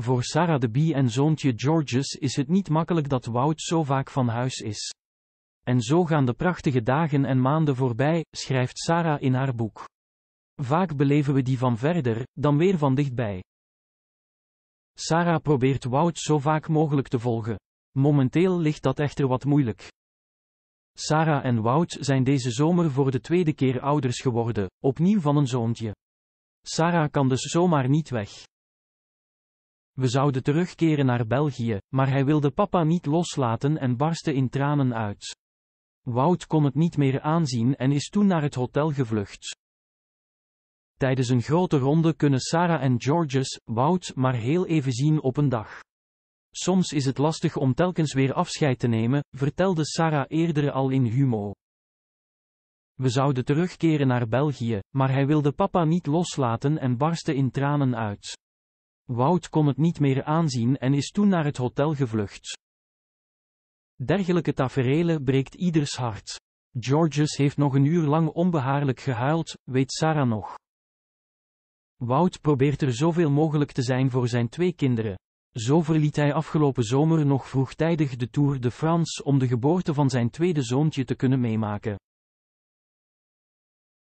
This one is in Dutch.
Voor Sarah de Bie en zoontje Georges is het niet makkelijk dat Wout zo vaak van huis is. En zo gaan de prachtige dagen en maanden voorbij, schrijft Sarah in haar boek. Vaak beleven we die van verder, dan weer van dichtbij. Sarah probeert Wout zo vaak mogelijk te volgen. Momenteel ligt dat echter wat moeilijk. Sarah en Wout zijn deze zomer voor de tweede keer ouders geworden, opnieuw van een zoontje. Sarah kan dus zomaar niet weg. We zouden terugkeren naar België, maar hij wilde papa niet loslaten en barstte in tranen uit. Wout kon het niet meer aanzien en is toen naar het hotel gevlucht. Tijdens een grote ronde kunnen Sarah en Georges Wout maar heel even zien op een dag. Soms is het lastig om telkens weer afscheid te nemen, vertelde Sarah eerder al in Humo. We zouden terugkeren naar België, maar hij wilde papa niet loslaten en barstte in tranen uit. Wout kon het niet meer aanzien en is toen naar het hotel gevlucht. Dergelijke taferelen breekt ieders hart. Georges heeft nog een uur lang onbehaarlijk gehuild, weet Sarah nog. Wout probeert er zoveel mogelijk te zijn voor zijn twee kinderen. Zo verliet hij afgelopen zomer nog vroegtijdig de Tour de France om de geboorte van zijn tweede zoontje te kunnen meemaken.